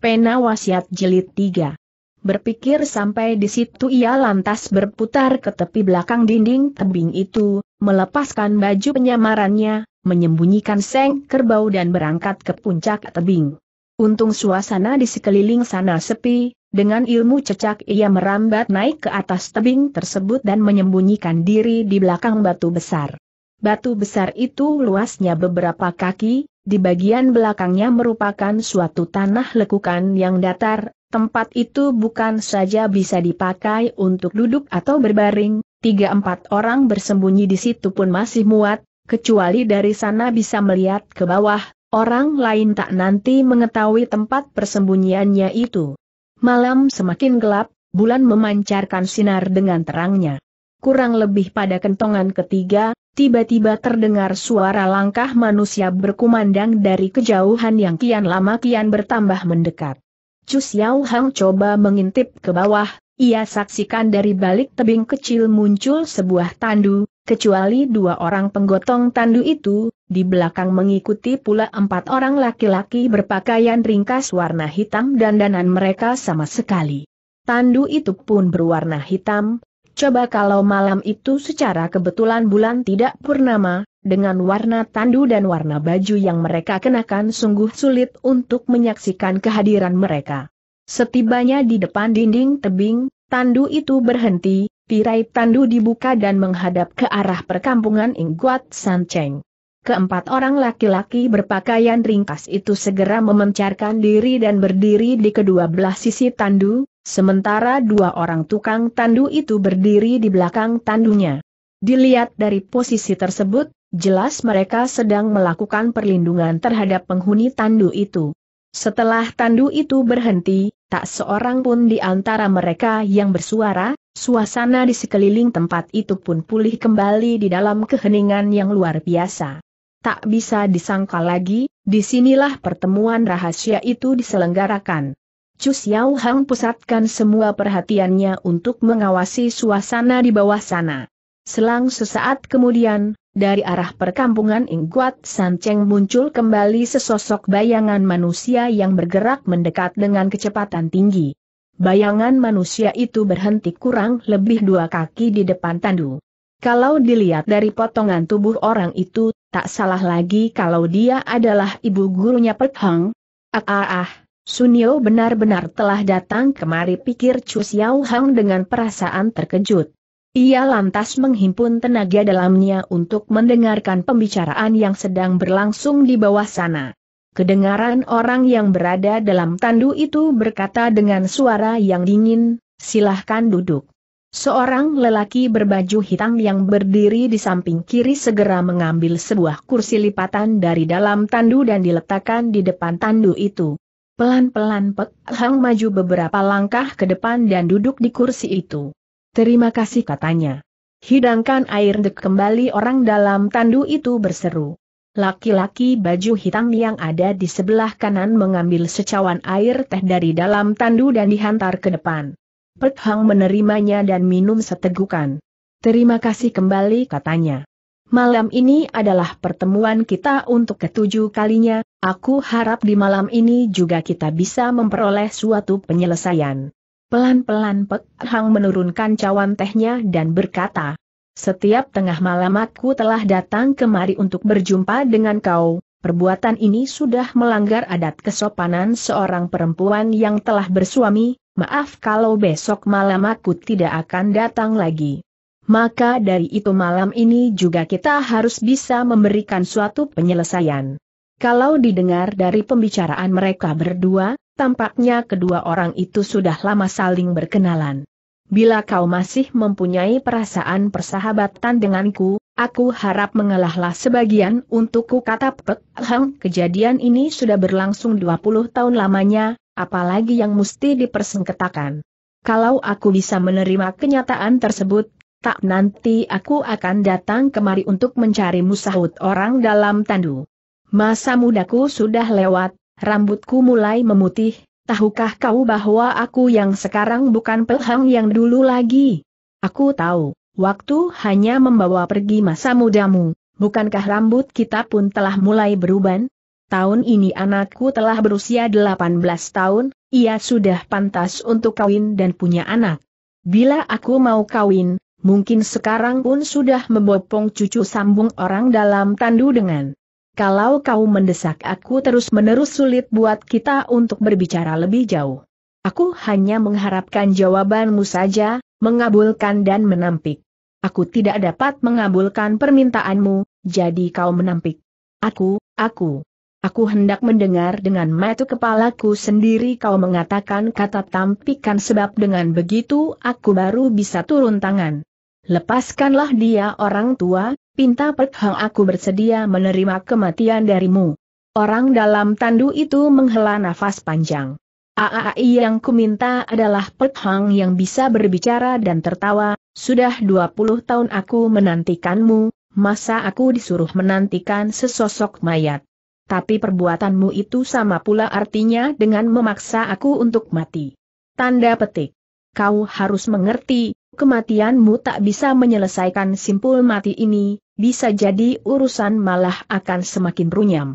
Pena Wasiat Jilid 3. Berpikir sampai di situ ia lantas berputar ke tepi belakang dinding tebing itu, melepaskan baju penyamarannya, menyembunyikan seng kerbau dan berangkat ke puncak tebing. Untung suasana di sekeliling sana sepi, dengan ilmu cecak ia merambat naik ke atas tebing tersebut dan menyembunyikan diri di belakang batu besar. Batu besar itu luasnya beberapa kaki, di bagian belakangnya merupakan suatu tanah lekukan yang datar, tempat itu bukan saja bisa dipakai untuk duduk atau berbaring, tiga empat orang bersembunyi di situ pun masih muat, kecuali dari sana bisa melihat ke bawah, orang lain tak nanti mengetahui tempat persembunyiannya itu. Malam semakin gelap, bulan memancarkan sinar dengan terangnya. Kurang lebih pada kentongan ketiga, tiba-tiba terdengar suara langkah manusia berkumandang dari kejauhan yang kian lama kian bertambah mendekat. Chu Xiao Hang coba mengintip ke bawah, ia saksikan dari balik tebing kecil muncul sebuah tandu, kecuali dua orang penggotong tandu itu, di belakang mengikuti pula empat orang laki-laki berpakaian ringkas warna hitam dan danan mereka sama sekali. Tandu itu pun berwarna hitam, Coba kalau malam itu secara kebetulan bulan tidak purnama, dengan warna tandu dan warna baju yang mereka kenakan sungguh sulit untuk menyaksikan kehadiran mereka. Setibanya di depan dinding tebing, tandu itu berhenti, tirai tandu dibuka dan menghadap ke arah perkampungan Ingguat Sanceng. Keempat orang laki-laki berpakaian ringkas itu segera memencarkan diri dan berdiri di kedua belah sisi tandu, Sementara dua orang tukang tandu itu berdiri di belakang tandunya. Dilihat dari posisi tersebut, jelas mereka sedang melakukan perlindungan terhadap penghuni tandu itu. Setelah tandu itu berhenti, tak seorang pun di antara mereka yang bersuara, suasana di sekeliling tempat itu pun pulih kembali di dalam keheningan yang luar biasa. Tak bisa disangka lagi, disinilah pertemuan rahasia itu diselenggarakan. Chu Xiao Hang pusatkan semua perhatiannya untuk mengawasi suasana di bawah sana. Selang sesaat kemudian, dari arah perkampungan Ingguat Sanceng muncul kembali sesosok bayangan manusia yang bergerak mendekat dengan kecepatan tinggi. Bayangan manusia itu berhenti kurang lebih dua kaki di depan tandu. Kalau dilihat dari potongan tubuh orang itu, tak salah lagi kalau dia adalah ibu gurunya Pek Hang. Ah ah ah. Sunio benar-benar telah datang kemari pikir Chu Xiao Hang dengan perasaan terkejut. Ia lantas menghimpun tenaga dalamnya untuk mendengarkan pembicaraan yang sedang berlangsung di bawah sana. Kedengaran orang yang berada dalam tandu itu berkata dengan suara yang dingin, silahkan duduk. Seorang lelaki berbaju hitam yang berdiri di samping kiri segera mengambil sebuah kursi lipatan dari dalam tandu dan diletakkan di depan tandu itu. Pelan-pelan Pek Hang maju beberapa langkah ke depan dan duduk di kursi itu. Terima kasih katanya. Hidangkan air dek kembali orang dalam tandu itu berseru. Laki-laki baju hitam yang ada di sebelah kanan mengambil secawan air teh dari dalam tandu dan dihantar ke depan. Pek Hang menerimanya dan minum setegukan. Terima kasih kembali katanya. Malam ini adalah pertemuan kita untuk ketujuh kalinya, Aku harap di malam ini juga kita bisa memperoleh suatu penyelesaian. Pelan-pelan Pek Hang menurunkan cawan tehnya dan berkata, Setiap tengah malam aku telah datang kemari untuk berjumpa dengan kau, perbuatan ini sudah melanggar adat kesopanan seorang perempuan yang telah bersuami, maaf kalau besok malam aku tidak akan datang lagi. Maka dari itu malam ini juga kita harus bisa memberikan suatu penyelesaian. Kalau didengar dari pembicaraan mereka berdua, tampaknya kedua orang itu sudah lama saling berkenalan. Bila kau masih mempunyai perasaan persahabatan denganku, aku harap mengalahlah sebagian untukku kata Pek Hang. Kejadian ini sudah berlangsung 20 tahun lamanya, apalagi yang mesti dipersengketakan. Kalau aku bisa menerima kenyataan tersebut, tak nanti aku akan datang kemari untuk mencari musahut orang dalam tandu. Masa mudaku sudah lewat, rambutku mulai memutih, tahukah kau bahwa aku yang sekarang bukan pelhang yang dulu lagi? Aku tahu, waktu hanya membawa pergi masa mudamu, bukankah rambut kita pun telah mulai beruban? Tahun ini anakku telah berusia 18 tahun, ia sudah pantas untuk kawin dan punya anak. Bila aku mau kawin, mungkin sekarang pun sudah membopong cucu sambung orang dalam tandu dengan kalau kau mendesak aku terus-menerus sulit buat kita untuk berbicara lebih jauh. Aku hanya mengharapkan jawabanmu saja, mengabulkan dan menampik. Aku tidak dapat mengabulkan permintaanmu, jadi kau menampik. Aku, aku. Aku hendak mendengar dengan mata kepalaku sendiri kau mengatakan kata tampikan sebab dengan begitu aku baru bisa turun tangan. Lepaskanlah dia orang tua, Pinta Pek Hang aku bersedia menerima kematian darimu. Orang dalam tandu itu menghela nafas panjang. AAI yang kuminta adalah Pek Hang yang bisa berbicara dan tertawa, sudah 20 tahun aku menantikanmu, masa aku disuruh menantikan sesosok mayat. Tapi perbuatanmu itu sama pula artinya dengan memaksa aku untuk mati. Tanda petik. Kau harus mengerti, kematianmu tak bisa menyelesaikan simpul mati ini, bisa jadi urusan malah akan semakin runyam.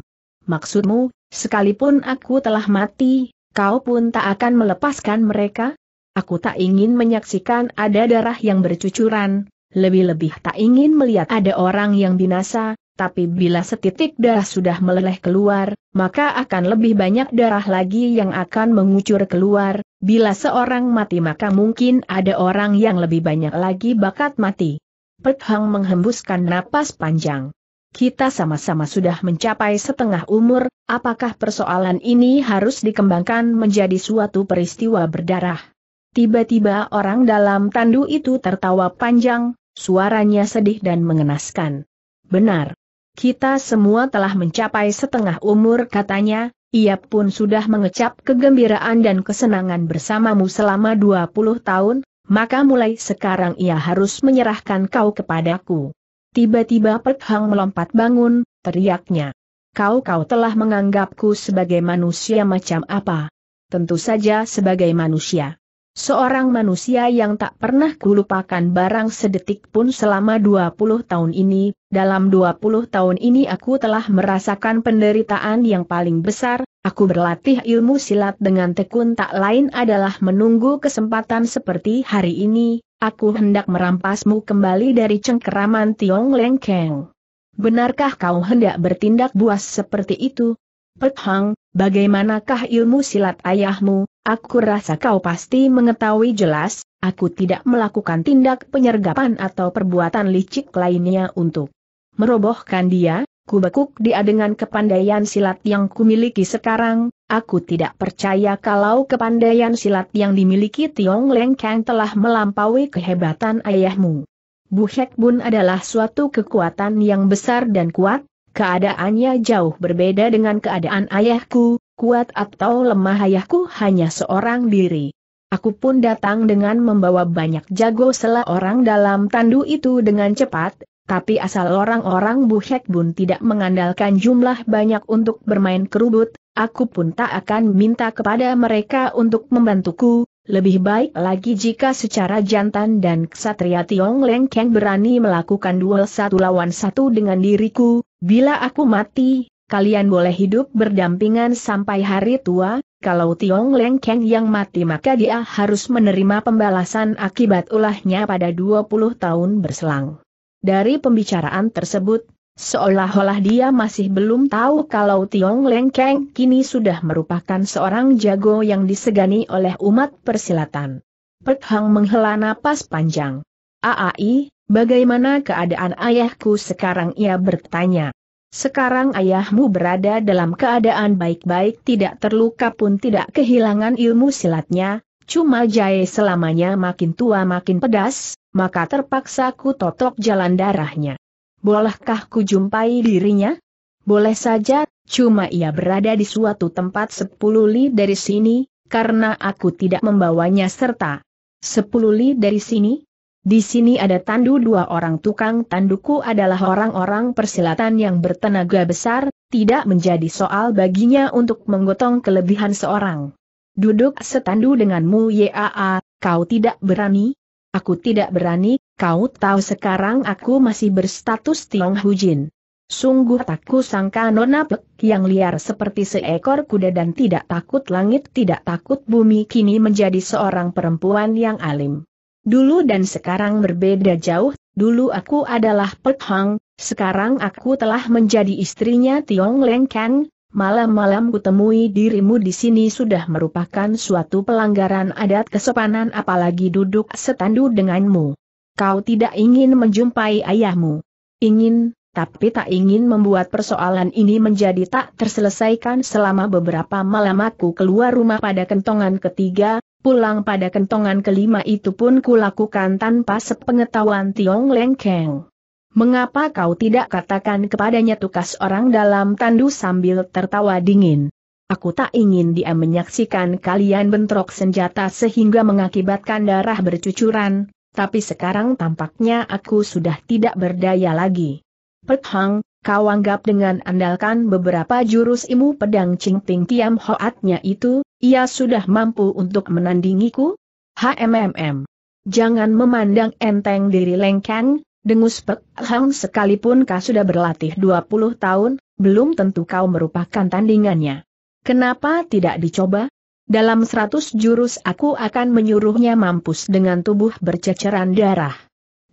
Maksudmu, sekalipun aku telah mati, kau pun tak akan melepaskan mereka? Aku tak ingin menyaksikan ada darah yang bercucuran, lebih-lebih tak ingin melihat ada orang yang binasa, tapi bila setitik darah sudah meleleh keluar, maka akan lebih banyak darah lagi yang akan mengucur keluar, bila seorang mati maka mungkin ada orang yang lebih banyak lagi bakat mati. Pet Hang menghembuskan napas panjang. Kita sama-sama sudah mencapai setengah umur, apakah persoalan ini harus dikembangkan menjadi suatu peristiwa berdarah? Tiba-tiba orang dalam tandu itu tertawa panjang, suaranya sedih dan mengenaskan. Benar. Kita semua telah mencapai setengah umur katanya, ia pun sudah mengecap kegembiraan dan kesenangan bersamamu selama 20 tahun, maka mulai sekarang ia harus menyerahkan kau kepadaku. Tiba-tiba Pek Hang melompat bangun, teriaknya. Kau-kau telah menganggapku sebagai manusia macam apa? Tentu saja sebagai manusia. Seorang manusia yang tak pernah kulupakan barang sedetik pun selama 20 tahun ini, dalam 20 tahun ini aku telah merasakan penderitaan yang paling besar, aku berlatih ilmu silat dengan tekun tak lain adalah menunggu kesempatan seperti hari ini, aku hendak merampasmu kembali dari cengkeraman Tiong Lengkeng. Benarkah kau hendak bertindak buas seperti itu? Pek Hang, bagaimanakah ilmu silat ayahmu, aku rasa kau pasti mengetahui jelas, aku tidak melakukan tindak penyergapan atau perbuatan licik lainnya untuk merobohkan dia, bekuk dia dengan kepandaian silat yang kumiliki sekarang, aku tidak percaya kalau kepandaian silat yang dimiliki Tiong Leng Kang telah melampaui kehebatan ayahmu. Bu Hek Bun adalah suatu kekuatan yang besar dan kuat, Keadaannya jauh berbeda dengan keadaan ayahku, kuat atau lemah ayahku hanya seorang diri. Aku pun datang dengan membawa banyak jago sela orang dalam tandu itu dengan cepat, tapi asal orang-orang Buhek Bun tidak mengandalkan jumlah banyak untuk bermain kerubut, aku pun tak akan minta kepada mereka untuk membantuku, lebih baik lagi jika secara jantan dan ksatria Tiong Leng Keng berani melakukan duel satu lawan satu dengan diriku, bila aku mati, kalian boleh hidup berdampingan sampai hari tua, kalau Tiong Leng Keng yang mati maka dia harus menerima pembalasan akibat ulahnya pada 20 tahun berselang. Dari pembicaraan tersebut, Seolah-olah dia masih belum tahu kalau Tiong Lengkeng kini sudah merupakan seorang jago yang disegani oleh umat persilatan. Pek Hang menghela napas panjang. Aai, bagaimana keadaan ayahku sekarang ia bertanya. Sekarang ayahmu berada dalam keadaan baik-baik tidak terluka pun tidak kehilangan ilmu silatnya, cuma jahe selamanya makin tua makin pedas, maka terpaksa ku totok jalan darahnya bolehkah ku jumpai dirinya? Boleh saja, cuma ia berada di suatu tempat sepuluh li dari sini, karena aku tidak membawanya serta. Sepuluh li dari sini? Di sini ada tandu dua orang tukang tanduku adalah orang-orang persilatan yang bertenaga besar, tidak menjadi soal baginya untuk menggotong kelebihan seorang. Duduk setandu denganmu Yaa, kau tidak berani? Aku tidak berani, Kau tahu sekarang aku masih berstatus Tiong Hujin. Sungguh tak kusangka Nona Pek yang liar seperti seekor kuda dan tidak takut langit tidak takut bumi kini menjadi seorang perempuan yang alim. Dulu dan sekarang berbeda jauh, dulu aku adalah Pek Hang, sekarang aku telah menjadi istrinya Tiong Leng Kang, malam-malam kutemui dirimu di sini sudah merupakan suatu pelanggaran adat kesopanan apalagi duduk setandu denganmu. Kau tidak ingin menjumpai ayahmu. Ingin, tapi tak ingin membuat persoalan ini menjadi tak terselesaikan selama beberapa malam aku keluar rumah pada kentongan ketiga, pulang pada kentongan kelima itu pun kulakukan tanpa sepengetahuan Tiong Lengkeng. Mengapa kau tidak katakan kepadanya tukas orang dalam tandu sambil tertawa dingin? Aku tak ingin dia menyaksikan kalian bentrok senjata sehingga mengakibatkan darah bercucuran, tapi sekarang tampaknya aku sudah tidak berdaya lagi. Pek Hang, kau anggap dengan andalkan beberapa jurus ilmu pedang cingting Tiam Hoatnya itu, ia sudah mampu untuk menandingiku? HMMM. Jangan memandang enteng diri Lengkang, dengus Pek Hang sekalipun kau sudah berlatih 20 tahun, belum tentu kau merupakan tandingannya. Kenapa tidak dicoba? Dalam seratus jurus aku akan menyuruhnya mampus dengan tubuh berceceran darah.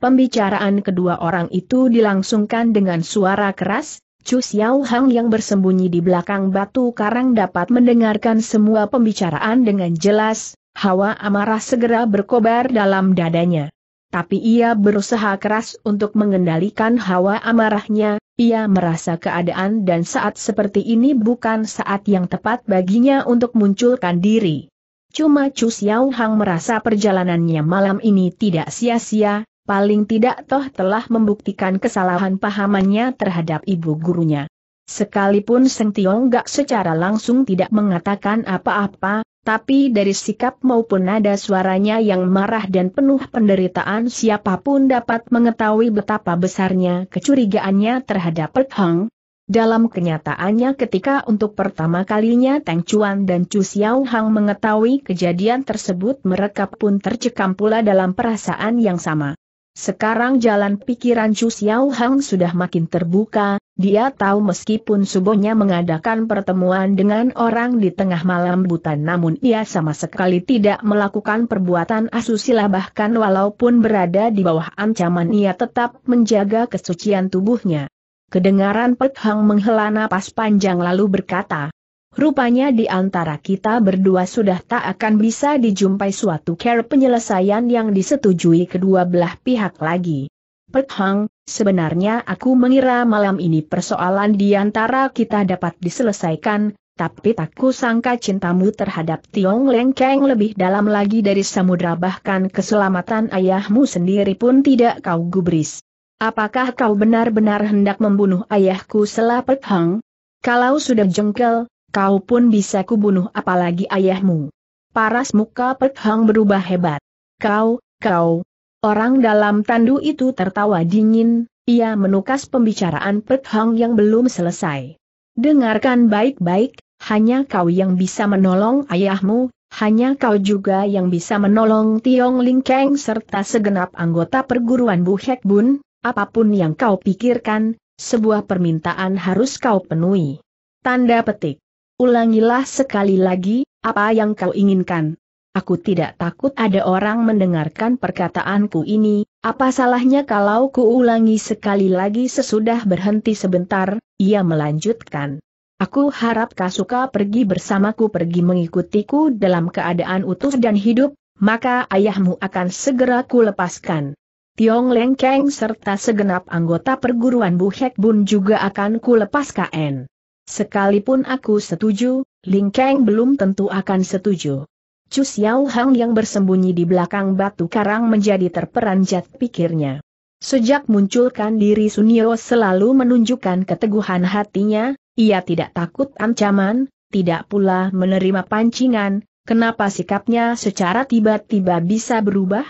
Pembicaraan kedua orang itu dilangsungkan dengan suara keras, Chu Xiao Hang yang bersembunyi di belakang batu karang dapat mendengarkan semua pembicaraan dengan jelas, hawa amarah segera berkobar dalam dadanya tapi ia berusaha keras untuk mengendalikan hawa amarahnya, ia merasa keadaan dan saat seperti ini bukan saat yang tepat baginya untuk munculkan diri. Cuma Chu Xiao Hang merasa perjalanannya malam ini tidak sia-sia, paling tidak toh telah membuktikan kesalahan pahamannya terhadap ibu gurunya. Sekalipun Seng Tiong Gak secara langsung tidak mengatakan apa-apa, tapi dari sikap maupun nada suaranya yang marah dan penuh penderitaan siapapun dapat mengetahui betapa besarnya kecurigaannya terhadap Pek Hong. Dalam kenyataannya ketika untuk pertama kalinya Tang Chuan dan Chu Xiao Hang mengetahui kejadian tersebut mereka pun tercekam pula dalam perasaan yang sama. Sekarang jalan pikiran Chu Xiao Hang sudah makin terbuka, dia tahu meskipun subonya mengadakan pertemuan dengan orang di tengah malam buta namun ia sama sekali tidak melakukan perbuatan asusila bahkan walaupun berada di bawah ancaman ia tetap menjaga kesucian tubuhnya. Kedengaran Pek Hang menghela napas panjang lalu berkata, Rupanya di antara kita berdua sudah tak akan bisa dijumpai suatu care penyelesaian yang disetujui kedua belah pihak lagi. Hang, sebenarnya aku mengira malam ini persoalan di antara kita dapat diselesaikan, tapi tak sangka cintamu terhadap Tiong Lengkeng lebih dalam lagi dari samudra bahkan keselamatan ayahmu sendiri pun tidak kau gubris. Apakah kau benar-benar hendak membunuh ayahku Selapet Hang? Kalau sudah jengkel, Kau pun bisa kubunuh apalagi ayahmu. Paras muka Pek Hang berubah hebat. Kau, kau. Orang dalam tandu itu tertawa dingin, ia menukas pembicaraan Pek Hang yang belum selesai. Dengarkan baik-baik, hanya kau yang bisa menolong ayahmu, hanya kau juga yang bisa menolong Tiong Ling Kang serta segenap anggota perguruan Bu Hek Bun, apapun yang kau pikirkan, sebuah permintaan harus kau penuhi. Tanda petik. Ulangilah sekali lagi, apa yang kau inginkan. Aku tidak takut ada orang mendengarkan perkataanku ini, apa salahnya kalau ku ulangi sekali lagi sesudah berhenti sebentar, ia melanjutkan. Aku harap Kasuka pergi bersamaku pergi mengikutiku dalam keadaan utuh dan hidup, maka ayahmu akan segera ku lepaskan. Tiong Keng serta segenap anggota perguruan Buhek Bun juga akan ku lepaskan. Sekalipun aku setuju, Ling Kang belum tentu akan setuju. Chu Xiao Hang yang bersembunyi di belakang batu karang menjadi terperanjat pikirnya. Sejak munculkan diri Sunio selalu menunjukkan keteguhan hatinya, ia tidak takut ancaman, tidak pula menerima pancingan, kenapa sikapnya secara tiba-tiba bisa berubah?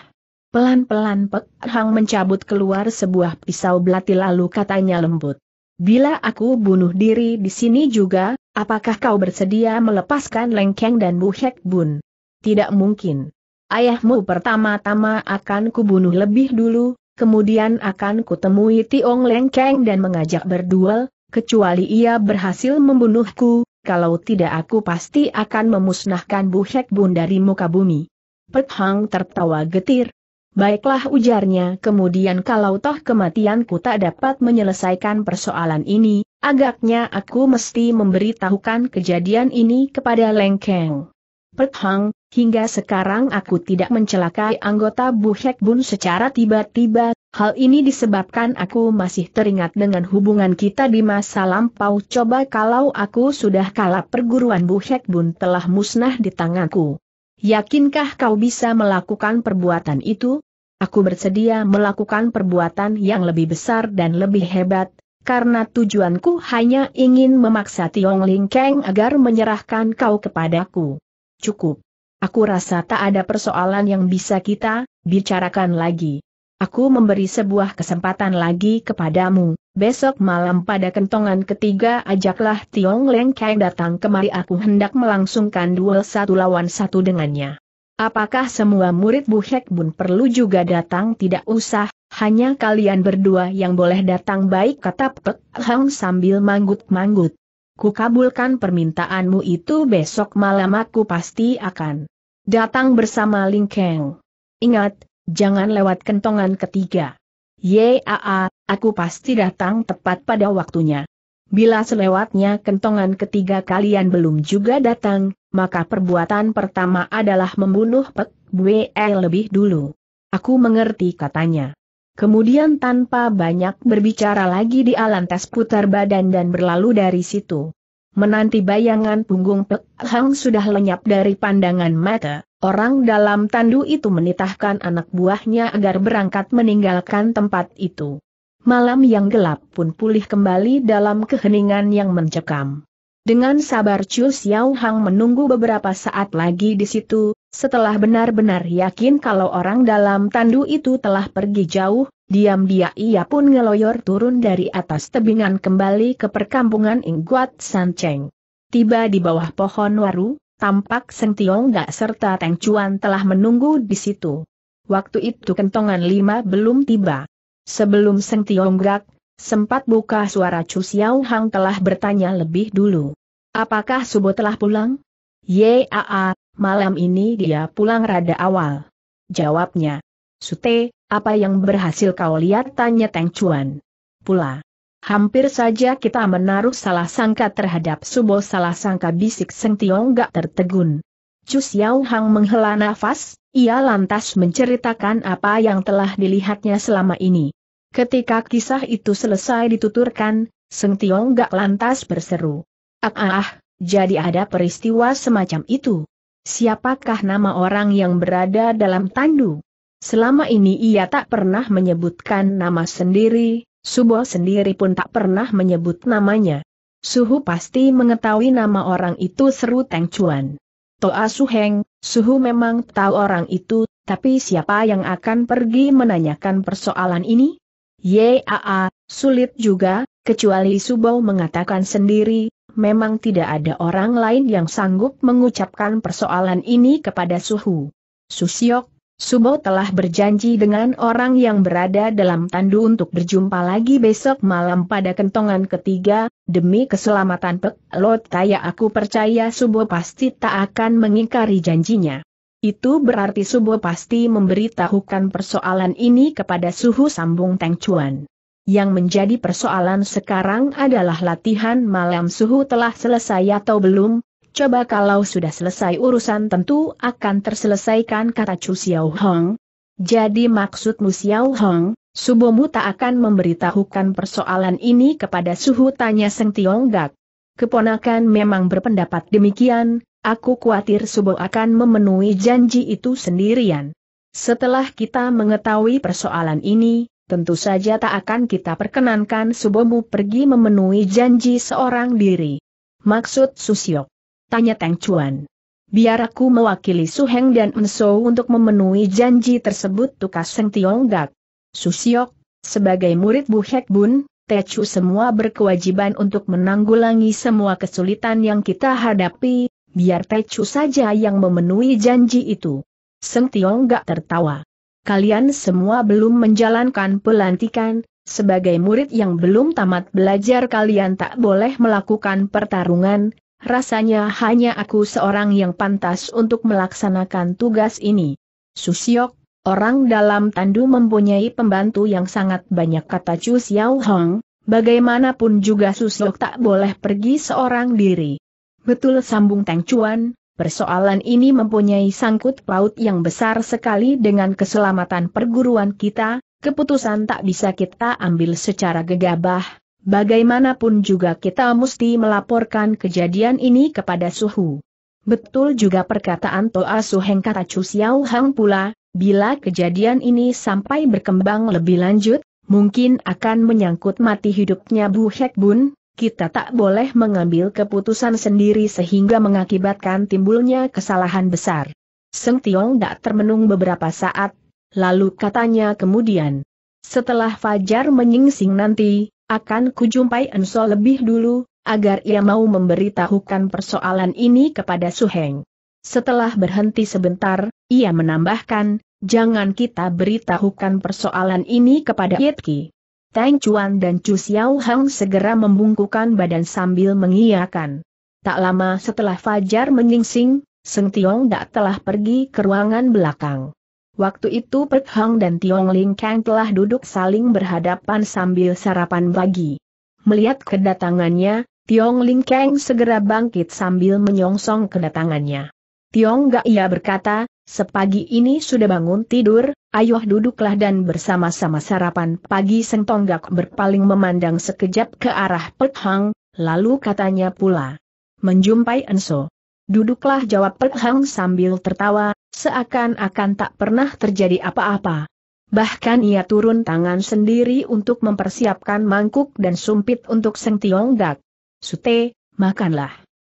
Pelan-pelan Pek Hang mencabut keluar sebuah pisau belati lalu katanya lembut. Bila aku bunuh diri di sini juga, apakah kau bersedia melepaskan Lengkeng dan Bu Bun? Tidak mungkin. Ayahmu pertama-tama akan kubunuh lebih dulu, kemudian akan kutemui Tiong Lengkeng dan mengajak berduel, kecuali ia berhasil membunuhku, kalau tidak aku pasti akan memusnahkan Bu Hek Bun dari muka bumi. Pet Hang tertawa getir, Baiklah ujarnya kemudian kalau toh kematianku tak dapat menyelesaikan persoalan ini, agaknya aku mesti memberitahukan kejadian ini kepada Lengkeng. Keng. Perthang, hingga sekarang aku tidak mencelakai anggota Bu Hek Bun secara tiba-tiba, hal ini disebabkan aku masih teringat dengan hubungan kita di masa lampau coba kalau aku sudah kalah perguruan Bu Hek Bun telah musnah di tanganku. Yakinkah kau bisa melakukan perbuatan itu? Aku bersedia melakukan perbuatan yang lebih besar dan lebih hebat, karena tujuanku hanya ingin memaksa Tiong Ling Keng agar menyerahkan kau kepadaku. Cukup. Aku rasa tak ada persoalan yang bisa kita bicarakan lagi. Aku memberi sebuah kesempatan lagi kepadamu. Besok malam pada kentongan ketiga ajaklah Tiong Leng Kai datang kemari aku hendak melangsungkan duel satu lawan satu dengannya. Apakah semua murid Bu Hek Bun perlu juga datang tidak usah, hanya kalian berdua yang boleh datang baik kata Pek Hang sambil manggut-manggut. Kukabulkan permintaanmu itu besok malam aku pasti akan datang bersama Ling Keng. Ingat, jangan lewat kentongan ketiga. Yaa, aku pasti datang tepat pada waktunya. Bila selewatnya kentongan ketiga kalian belum juga datang, maka perbuatan pertama adalah membunuh Pek Bwe lebih dulu. Aku mengerti katanya. Kemudian tanpa banyak berbicara lagi Di Alantas putar badan dan berlalu dari situ. Menanti bayangan punggung Pek Hang sudah lenyap dari pandangan mata, orang dalam tandu itu menitahkan anak buahnya agar berangkat meninggalkan tempat itu. Malam yang gelap pun pulih kembali dalam keheningan yang mencekam. Dengan sabar Chu Xiao Hang menunggu beberapa saat lagi di situ, setelah benar-benar yakin kalau orang dalam tandu itu telah pergi jauh, Diam-dia ia pun ngeloyor turun dari atas tebingan kembali ke perkampungan Ingguat Sancheng. Tiba di bawah pohon waru, tampak Seng Tiong gak serta Teng Chuan telah menunggu di situ. Waktu itu kentongan lima belum tiba. Sebelum Seng Tiong Gak, sempat buka suara Chu Xiao Hang telah bertanya lebih dulu. Apakah Subo telah pulang? Yaa, malam ini dia pulang rada awal. Jawabnya. Sute, apa yang berhasil kau lihat? Tanya Teng Chuan. Pula. Hampir saja kita menaruh salah sangka terhadap Subo salah sangka bisik Seng Tiong gak tertegun. Chu Xiao Hang menghela nafas, ia lantas menceritakan apa yang telah dilihatnya selama ini. Ketika kisah itu selesai dituturkan, Seng Tiong gak lantas berseru. Ah ah ah, jadi ada peristiwa semacam itu. Siapakah nama orang yang berada dalam tandu? Selama ini ia tak pernah menyebutkan nama sendiri, Subo sendiri pun tak pernah menyebut namanya. Suhu pasti mengetahui nama orang itu seru Teng Chuan. Toa Suheng, Suhu memang tahu orang itu, tapi siapa yang akan pergi menanyakan persoalan ini? Yaa, sulit juga, kecuali Subo mengatakan sendiri, memang tidak ada orang lain yang sanggup mengucapkan persoalan ini kepada Suhu. Susiok, Subo telah berjanji dengan orang yang berada dalam tandu untuk berjumpa lagi besok malam pada kentongan ketiga, demi keselamatan Pek Lot Taya aku percaya Subo pasti tak akan mengingkari janjinya. Itu berarti Subo pasti memberitahukan persoalan ini kepada Suhu Sambung Teng Chuan. Yang menjadi persoalan sekarang adalah latihan malam Suhu telah selesai atau belum, coba kalau sudah selesai urusan tentu akan terselesaikan kata Chu Xiao Hong. Jadi maksudmu Xiao Hong, subomu tak akan memberitahukan persoalan ini kepada suhu tanya Seng Tiong Gak. Keponakan memang berpendapat demikian, aku khawatir subo akan memenuhi janji itu sendirian. Setelah kita mengetahui persoalan ini, tentu saja tak akan kita perkenankan Subomu pergi memenuhi janji seorang diri. Maksud Susiok. Tanya Tang Chuan. Biar aku mewakili Su Heng dan Enso untuk memenuhi janji tersebut tukas Seng Tiong Gak. Siok, sebagai murid Bu Hek Bun, Chu semua berkewajiban untuk menanggulangi semua kesulitan yang kita hadapi, biar Chu saja yang memenuhi janji itu. Seng Tiong Gak tertawa. Kalian semua belum menjalankan pelantikan, sebagai murid yang belum tamat belajar kalian tak boleh melakukan pertarungan, Rasanya hanya aku seorang yang pantas untuk melaksanakan tugas ini. Susiok, orang dalam tandu mempunyai pembantu yang sangat banyak kata Chu Xiao Hong, bagaimanapun juga Susiok tak boleh pergi seorang diri. Betul sambung Tang Chuan, persoalan ini mempunyai sangkut paut yang besar sekali dengan keselamatan perguruan kita, keputusan tak bisa kita ambil secara gegabah, Bagaimanapun juga kita mesti melaporkan kejadian ini kepada Suhu. Betul juga perkataan Toa Suheng kata Chu Xiao Hang pula, bila kejadian ini sampai berkembang lebih lanjut, mungkin akan menyangkut mati hidupnya Bu Hek Bun, kita tak boleh mengambil keputusan sendiri sehingga mengakibatkan timbulnya kesalahan besar. Seng Tiong tak termenung beberapa saat, lalu katanya kemudian, setelah Fajar menyingsing nanti, akan kujumpai Enso lebih dulu, agar ia mau memberitahukan persoalan ini kepada Suheng. Setelah berhenti sebentar, ia menambahkan, jangan kita beritahukan persoalan ini kepada Yitki. Tang Chuan dan Chu Xiao Hang segera membungkukan badan sambil mengiyakan. Tak lama setelah Fajar menyingsing, Seng Tiong Dak telah pergi ke ruangan belakang. Waktu itu Pek Hang dan Tiong Ling Kang telah duduk saling berhadapan sambil sarapan pagi. Melihat kedatangannya, Tiong Ling Kang segera bangkit sambil menyongsong kedatangannya. Tiong Gak ia berkata, sepagi ini sudah bangun tidur, ayo duduklah dan bersama-sama sarapan pagi Seng Tonggak berpaling memandang sekejap ke arah Pek Hang, lalu katanya pula. Menjumpai Enso. Duduklah jawab Pek Hang sambil tertawa, Seakan-akan tak pernah terjadi apa-apa. Bahkan ia turun tangan sendiri untuk mempersiapkan mangkuk dan sumpit untuk Seng Tiong Dak. Sute, makanlah.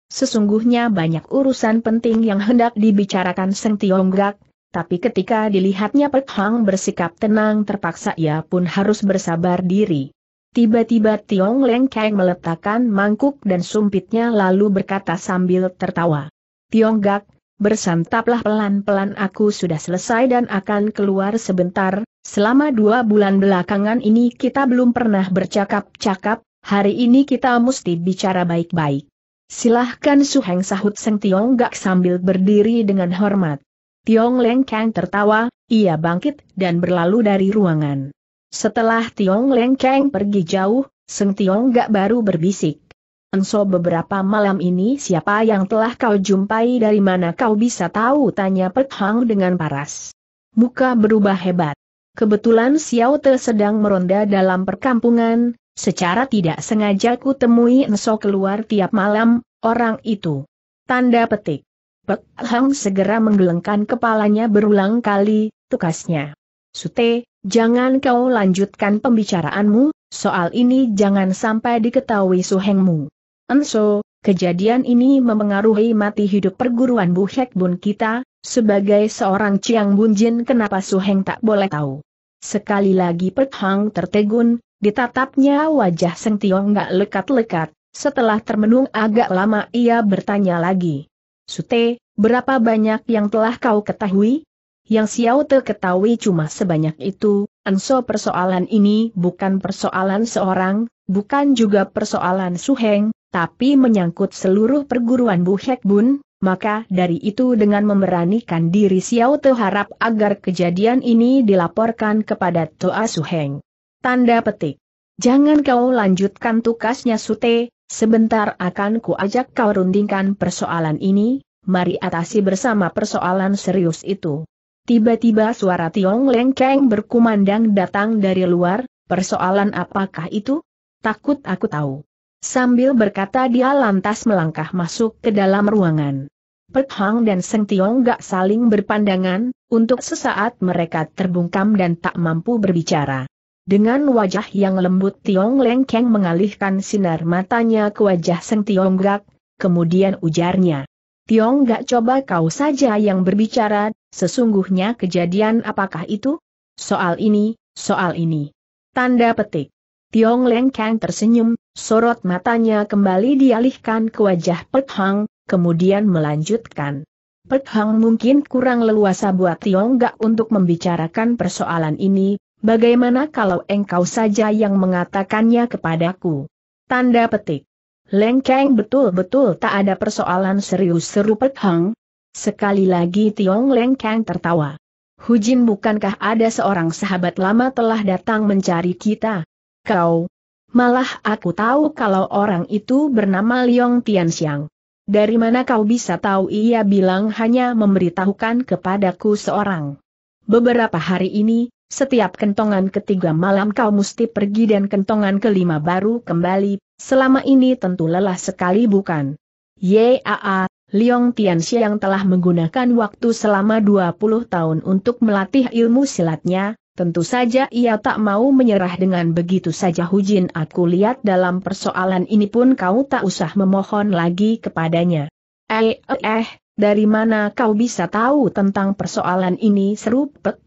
Sesungguhnya banyak urusan penting yang hendak dibicarakan Seng Tiong Gak, tapi ketika dilihatnya Pek Hang bersikap tenang terpaksa ia pun harus bersabar diri. Tiba-tiba Tiong Leng Kang meletakkan mangkuk dan sumpitnya lalu berkata sambil tertawa. Tiong Gak, bersantaplah pelan-pelan aku sudah selesai dan akan keluar sebentar, selama dua bulan belakangan ini kita belum pernah bercakap-cakap, hari ini kita mesti bicara baik-baik. Silahkan Suheng sahut Seng Tiong Gak sambil berdiri dengan hormat. Tiong Leng Kang tertawa, ia bangkit dan berlalu dari ruangan. Setelah Tiong Leng Kang pergi jauh, Seng Tiong Gak baru berbisik. Enso beberapa malam ini siapa yang telah kau jumpai dari mana kau bisa tahu tanya Pek Hang dengan paras. Muka berubah hebat. Kebetulan Xiao Te sedang meronda dalam perkampungan, secara tidak sengaja ku temui Enso keluar tiap malam, orang itu. Tanda petik. Pek Hang segera menggelengkan kepalanya berulang kali, tukasnya. Sute, jangan kau lanjutkan pembicaraanmu, soal ini jangan sampai diketahui suhengmu. Enso, kejadian ini memengaruhi mati hidup perguruan Bu Hek Bun kita, sebagai seorang Ciang Bunjin kenapa Su Heng tak boleh tahu. Sekali lagi Pek Hang tertegun, ditatapnya wajah Seng Tiong gak lekat-lekat, setelah termenung agak lama ia bertanya lagi. Sute, berapa banyak yang telah kau ketahui? Yang Xiao Te ketahui cuma sebanyak itu, Enso persoalan ini bukan persoalan seorang, bukan juga persoalan Su Heng, tapi menyangkut seluruh perguruan Bu Hek Bun, maka dari itu dengan memberanikan diri Xiao Te harap agar kejadian ini dilaporkan kepada Toa Suheng. Tanda petik. Jangan kau lanjutkan tugasnya Sute, sebentar akan ku ajak kau rundingkan persoalan ini, mari atasi bersama persoalan serius itu. Tiba-tiba suara Tiong Leng Keng berkumandang datang dari luar, persoalan apakah itu? Takut aku tahu. Sambil berkata dia lantas melangkah masuk ke dalam ruangan. Pek Hang dan Seng Tiong gak saling berpandangan, untuk sesaat mereka terbungkam dan tak mampu berbicara. Dengan wajah yang lembut Tiong Leng Keng mengalihkan sinar matanya ke wajah Seng Tiong Gak, kemudian ujarnya. Tiong Gak coba kau saja yang berbicara, sesungguhnya kejadian apakah itu? Soal ini, soal ini. Tanda petik. Tiong Leng Keng tersenyum, Sorot matanya kembali dialihkan ke wajah Pek Hang, kemudian melanjutkan. Pek Hang mungkin kurang leluasa buat gak untuk membicarakan persoalan ini, bagaimana kalau engkau saja yang mengatakannya kepadaku? Tanda petik. Lengkeng betul-betul tak ada persoalan serius seru Pek Hang. Sekali lagi Tiong Lengkeng tertawa. Hujin bukankah ada seorang sahabat lama telah datang mencari kita? Kau, Malah aku tahu kalau orang itu bernama Liong Tianxiang. Dari mana kau bisa tahu ia bilang hanya memberitahukan kepadaku seorang. Beberapa hari ini, setiap kentongan ketiga malam kau mesti pergi dan kentongan kelima baru kembali, selama ini tentu lelah sekali bukan? Yaa, Liong Tianxiang Xiang telah menggunakan waktu selama 20 tahun untuk melatih ilmu silatnya, Tentu saja ia tak mau menyerah dengan begitu saja Hujin aku lihat dalam persoalan ini pun kau tak usah memohon lagi kepadanya. Eh, eh, eh, dari mana kau bisa tahu tentang persoalan ini seru Pek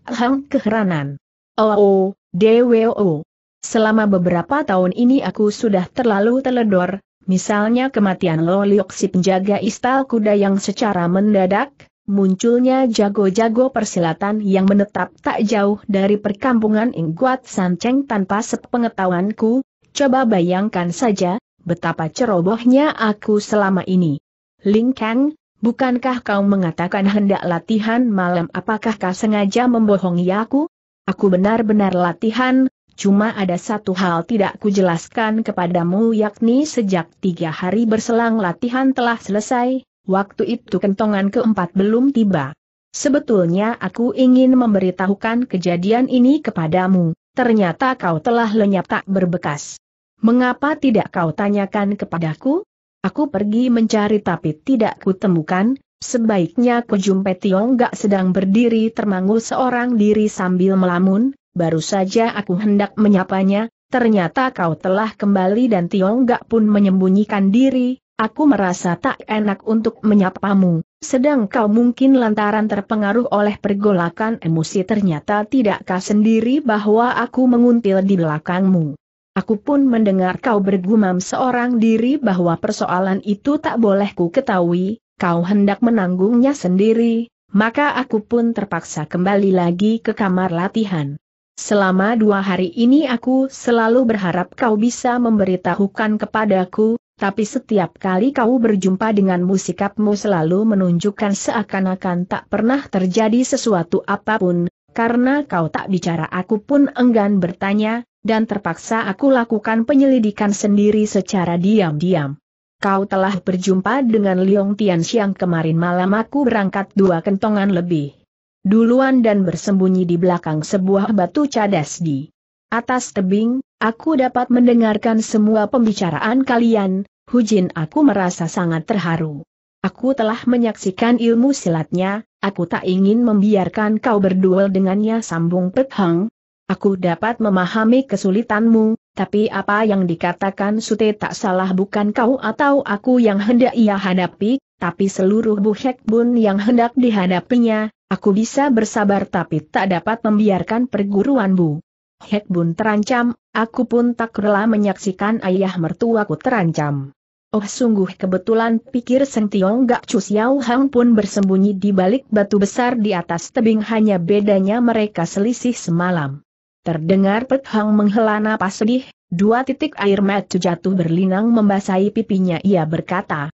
keheranan. Oh, oh, DWO. Oh. Selama beberapa tahun ini aku sudah terlalu teledor, misalnya kematian Loliok si penjaga istal kuda yang secara mendadak, munculnya jago-jago persilatan yang menetap tak jauh dari perkampungan Ingguat Sanceng tanpa sepengetahuanku, coba bayangkan saja, betapa cerobohnya aku selama ini. Ling Kang, bukankah kau mengatakan hendak latihan malam apakah kau sengaja membohongi aku? Aku benar-benar latihan, Cuma ada satu hal tidak kujelaskan kepadamu yakni sejak tiga hari berselang latihan telah selesai, Waktu itu kentongan keempat belum tiba. Sebetulnya aku ingin memberitahukan kejadian ini kepadamu, ternyata kau telah lenyap tak berbekas. Mengapa tidak kau tanyakan kepadaku? Aku pergi mencari tapi tidak kutemukan, sebaiknya Kojumpe Tiong gak sedang berdiri termangu seorang diri sambil melamun, baru saja aku hendak menyapanya, ternyata kau telah kembali dan Tiong gak pun menyembunyikan diri, Aku merasa tak enak untuk menyapamu, sedang kau mungkin lantaran terpengaruh oleh pergolakan emosi ternyata tidakkah sendiri bahwa aku menguntil di belakangmu. Aku pun mendengar kau bergumam seorang diri bahwa persoalan itu tak boleh ku ketahui, kau hendak menanggungnya sendiri, maka aku pun terpaksa kembali lagi ke kamar latihan. Selama dua hari ini aku selalu berharap kau bisa memberitahukan kepadaku, tapi setiap kali kau berjumpa denganmu sikapmu selalu menunjukkan seakan-akan tak pernah terjadi sesuatu apapun, karena kau tak bicara aku pun enggan bertanya, dan terpaksa aku lakukan penyelidikan sendiri secara diam-diam. Kau telah berjumpa dengan Liong Tian Xiang kemarin malam aku berangkat dua kentongan lebih. Duluan dan bersembunyi di belakang sebuah batu cadas di Atas tebing, aku dapat mendengarkan semua pembicaraan kalian, Hujin aku merasa sangat terharu. Aku telah menyaksikan ilmu silatnya, aku tak ingin membiarkan kau berduel dengannya sambung pethang. Aku dapat memahami kesulitanmu, tapi apa yang dikatakan Sute tak salah bukan kau atau aku yang hendak ia hadapi, tapi seluruh buhek Bun yang hendak dihadapinya, aku bisa bersabar tapi tak dapat membiarkan perguruan Bu Hek Bun terancam, aku pun tak rela menyaksikan ayah mertuaku terancam. Oh sungguh kebetulan pikir Seng Tiong Gak Cus Xiao Hang pun bersembunyi di balik batu besar di atas tebing hanya bedanya mereka selisih semalam. Terdengar Pek Hang menghela napas sedih, dua titik air mata jatuh berlinang membasahi pipinya ia berkata.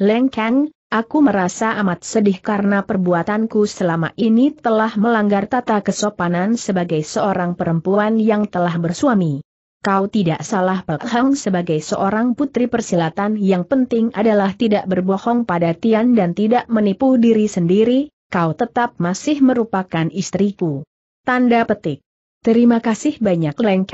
Leng Kang, Aku merasa amat sedih karena perbuatanku selama ini telah melanggar tata kesopanan sebagai seorang perempuan yang telah bersuami. Kau tidak salah Pek Hang sebagai seorang putri persilatan yang penting adalah tidak berbohong pada Tian dan tidak menipu diri sendiri, kau tetap masih merupakan istriku. Tanda petik. Terima kasih banyak Leng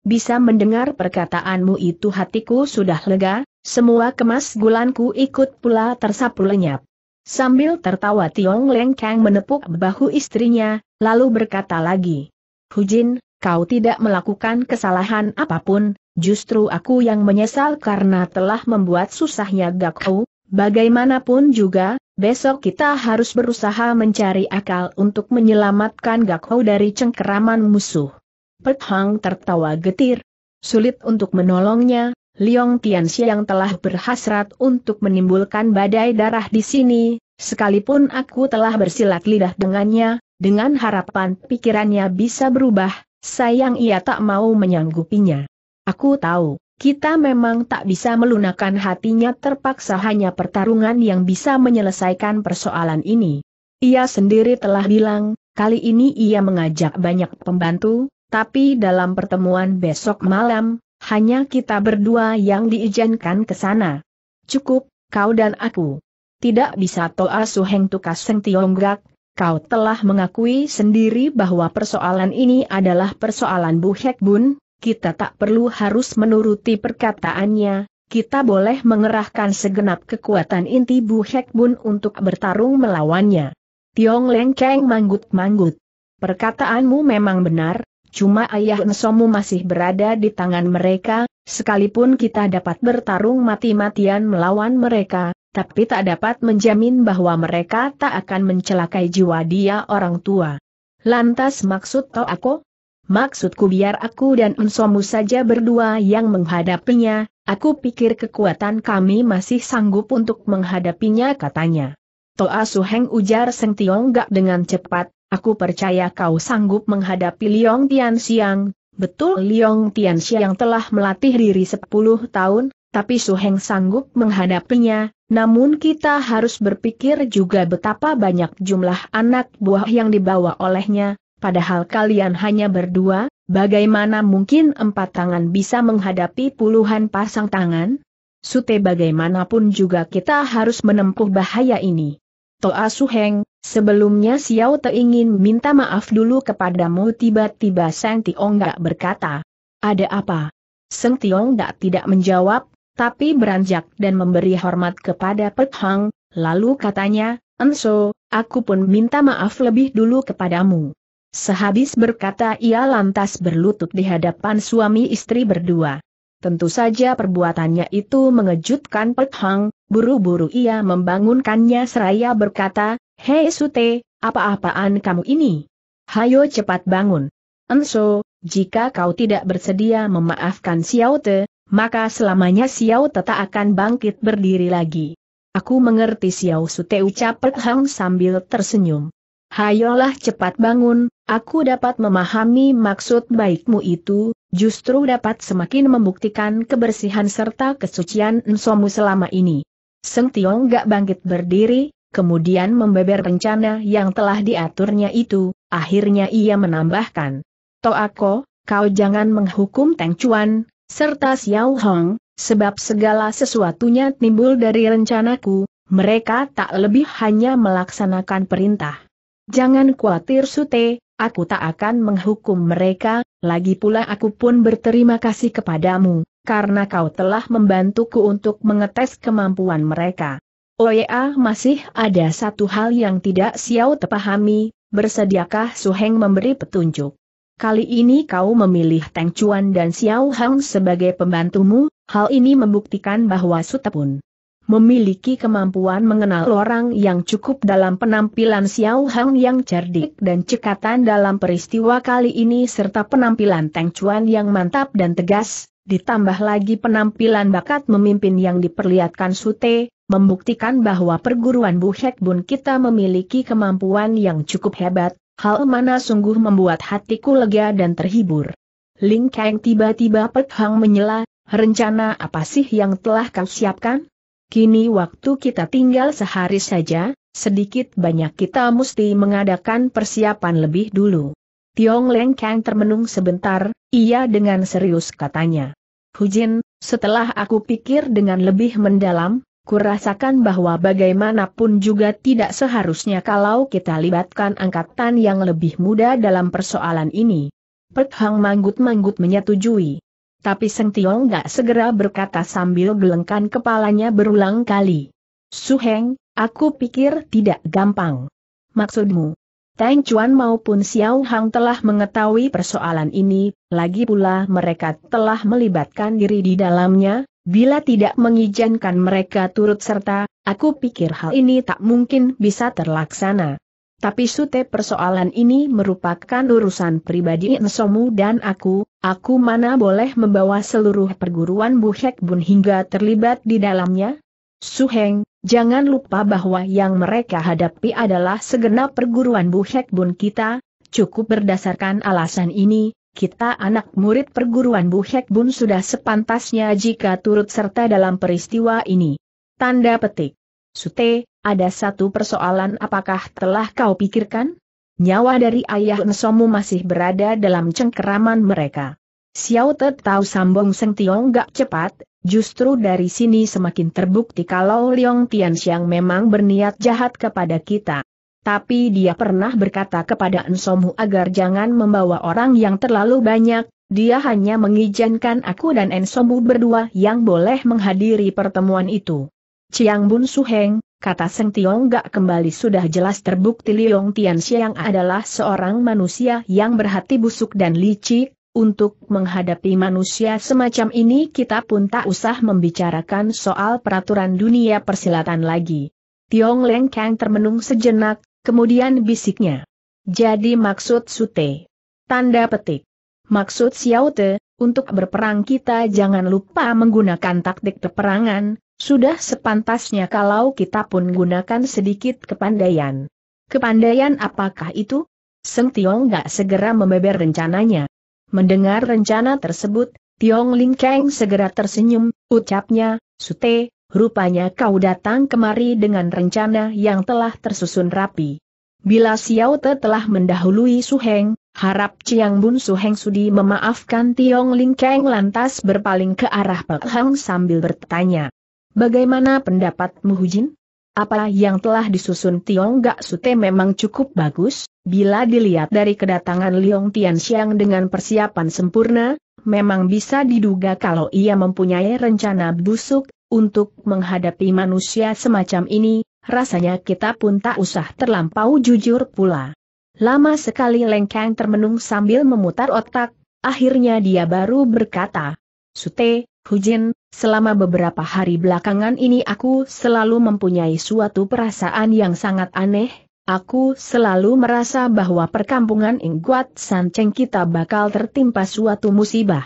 bisa mendengar perkataanmu itu hatiku sudah lega, semua kemas gulanku ikut pula tersapu lenyap. Sambil tertawa Tiong Leng Kang menepuk bahu istrinya, lalu berkata lagi. Hu Jin, kau tidak melakukan kesalahan apapun, justru aku yang menyesal karena telah membuat susahnya Gak Gakau, bagaimanapun juga, besok kita harus berusaha mencari akal untuk menyelamatkan Gakau dari cengkeraman musuh. Pek Hang tertawa getir. Sulit untuk menolongnya, Liong Tianxia yang telah berhasrat untuk menimbulkan badai darah di sini, sekalipun aku telah bersilat lidah dengannya, dengan harapan pikirannya bisa berubah, sayang ia tak mau menyanggupinya. Aku tahu, kita memang tak bisa melunakan hatinya terpaksa hanya pertarungan yang bisa menyelesaikan persoalan ini. Ia sendiri telah bilang, kali ini ia mengajak banyak pembantu, tapi dalam pertemuan besok malam, hanya kita berdua yang diizinkan ke sana. Cukup, kau dan aku. Tidak bisa Toa Suheng Tukas Seng Tiongkok, kau telah mengakui sendiri bahwa persoalan ini adalah persoalan Bu Hek Bun, kita tak perlu harus menuruti perkataannya, kita boleh mengerahkan segenap kekuatan inti Bu Hek Bun untuk bertarung melawannya. Tiong Leng Keng manggut-manggut. Perkataanmu memang benar, Cuma ayah Ensomu masih berada di tangan mereka, sekalipun kita dapat bertarung mati-matian melawan mereka, tapi tak dapat menjamin bahwa mereka tak akan mencelakai jiwa dia orang tua. Lantas maksud to aku? Maksudku biar aku dan Ensomu saja berdua yang menghadapinya, Aku pikir kekuatan kami masih sanggup untuk menghadapinya katanya. Toa Suheng ujar Seng Tiong Gak dengan cepat, Aku percaya kau sanggup menghadapi Liong Tian Siang, betul Liong Tian Siang telah melatih diri 10 tahun, tapi Su Heng sanggup menghadapinya, namun kita harus berpikir juga betapa banyak jumlah anak buah yang dibawa olehnya, padahal kalian hanya berdua, bagaimana mungkin empat tangan bisa menghadapi puluhan pasang tangan? Sute bagaimanapun juga kita harus menempuh bahaya ini. Toa Suheng, Sebelumnya Xiao Te ingin minta maaf dulu kepadamu tiba-tiba Seng Tiong gak berkata. Ada apa? Seng Tiong gak tidak menjawab, tapi beranjak dan memberi hormat kepada Pek Hang, lalu katanya, Enso, aku pun minta maaf lebih dulu kepadamu. Sehabis berkata ia lantas berlutut di hadapan suami istri berdua. Tentu saja perbuatannya itu mengejutkan Pek Hang, Buru-buru ia membangunkannya seraya berkata, Hei Sute, apa-apaan kamu ini? Hayo cepat bangun. Enso, jika kau tidak bersedia memaafkan Xiao Te, maka selamanya Xiao Te tak akan bangkit berdiri lagi. Aku mengerti Xiao Sute ucap Pek Hang sambil tersenyum. Hayolah cepat bangun, aku dapat memahami maksud baikmu itu, justru dapat semakin membuktikan kebersihan serta kesucian ensomu selama ini. Seng Tiong gak bangkit berdiri, kemudian membeber rencana yang telah diaturnya itu, akhirnya ia menambahkan. Toako, kau jangan menghukum Teng Chuan, serta Xiao Hong, sebab segala sesuatunya timbul dari rencanaku, mereka tak lebih hanya melaksanakan perintah. Jangan khawatir Sute, aku tak akan menghukum mereka, lagi pula aku pun berterima kasih kepadamu, karena kau telah membantuku untuk mengetes kemampuan mereka. Oya masih ada satu hal yang tidak Xiao tepahami, bersediakah Suheng memberi petunjuk. Kali ini kau memilih Teng Chuan dan Xiao Hang sebagai pembantumu, hal ini membuktikan bahwa Sutepun memiliki kemampuan mengenal orang yang cukup dalam penampilan Xiao Hang yang cerdik dan cekatan dalam peristiwa kali ini serta penampilan Teng Chuan yang mantap dan tegas, Ditambah lagi penampilan bakat memimpin yang diperlihatkan Sute, membuktikan bahwa perguruan buhek Hek Bun kita memiliki kemampuan yang cukup hebat, hal mana sungguh membuat hatiku lega dan terhibur. Ling Kang tiba-tiba Pek menyela, rencana apa sih yang telah kau siapkan? Kini waktu kita tinggal sehari saja, sedikit banyak kita mesti mengadakan persiapan lebih dulu. Tiong Leng Kang termenung sebentar, ia dengan serius katanya. Hujin, setelah aku pikir dengan lebih mendalam, kurasakan bahwa bagaimanapun juga tidak seharusnya kalau kita libatkan angkatan yang lebih muda dalam persoalan ini. Pek Hang manggut-manggut menyetujui. Tapi Seng Tiong gak segera berkata sambil gelengkan kepalanya berulang kali. Su Suheng, aku pikir tidak gampang. Maksudmu? Tang Chuan maupun Xiao Hang telah mengetahui persoalan ini, lagi pula mereka telah melibatkan diri di dalamnya, bila tidak mengizinkan mereka turut serta, aku pikir hal ini tak mungkin bisa terlaksana. Tapi sute persoalan ini merupakan urusan pribadi Insomu dan aku, aku mana boleh membawa seluruh perguruan Buhek Bun hingga terlibat di dalamnya? Suheng, Jangan lupa bahwa yang mereka hadapi adalah segenap perguruan Buhek Bun kita, cukup berdasarkan alasan ini, kita anak murid perguruan Buhek Bun sudah sepantasnya jika turut serta dalam peristiwa ini. Tanda petik. Sute, ada satu persoalan apakah telah kau pikirkan? Nyawa dari ayah Nsomu masih berada dalam cengkeraman mereka. Xiao Te tahu sambung Seng Tiong gak cepat, Justru dari sini semakin terbukti kalau Liong Tianxiang memang berniat jahat kepada kita. Tapi dia pernah berkata kepada Ensomu agar jangan membawa orang yang terlalu banyak, dia hanya mengizinkan aku dan Ensomu berdua yang boleh menghadiri pertemuan itu. Chiang Bun Suheng, kata Seng Tiong gak kembali sudah jelas terbukti Liong Tianxiang adalah seorang manusia yang berhati busuk dan licik, untuk menghadapi manusia semacam ini kita pun tak usah membicarakan soal peraturan dunia persilatan lagi. Tiong Leng Kang termenung sejenak, kemudian bisiknya. Jadi maksud sute. Tanda petik. Maksud Xiao Te, untuk berperang kita jangan lupa menggunakan taktik peperangan, sudah sepantasnya kalau kita pun gunakan sedikit kepandaian. Kepandaian apakah itu? Seng Tiong gak segera membeber rencananya. Mendengar rencana tersebut, Tiong Ling Kang segera tersenyum, ucapnya, Sute, rupanya kau datang kemari dengan rencana yang telah tersusun rapi. Bila Xiao Te telah mendahului Su Heng, harap Chiang Bun Su Heng sudi memaafkan Tiong Ling Kang lantas berpaling ke arah Pek Hang sambil bertanya. Bagaimana pendapatmu Hujin? Apa yang telah disusun Tiong Gak Sute memang cukup bagus, bila dilihat dari kedatangan Liong Tianxiang dengan persiapan sempurna, memang bisa diduga kalau ia mempunyai rencana busuk, untuk menghadapi manusia semacam ini, rasanya kita pun tak usah terlampau jujur pula. Lama sekali Lengkang termenung sambil memutar otak, akhirnya dia baru berkata, Sute, Hujin, Selama beberapa hari belakangan ini aku selalu mempunyai suatu perasaan yang sangat aneh, aku selalu merasa bahwa perkampungan Ingguat Sanceng kita bakal tertimpa suatu musibah.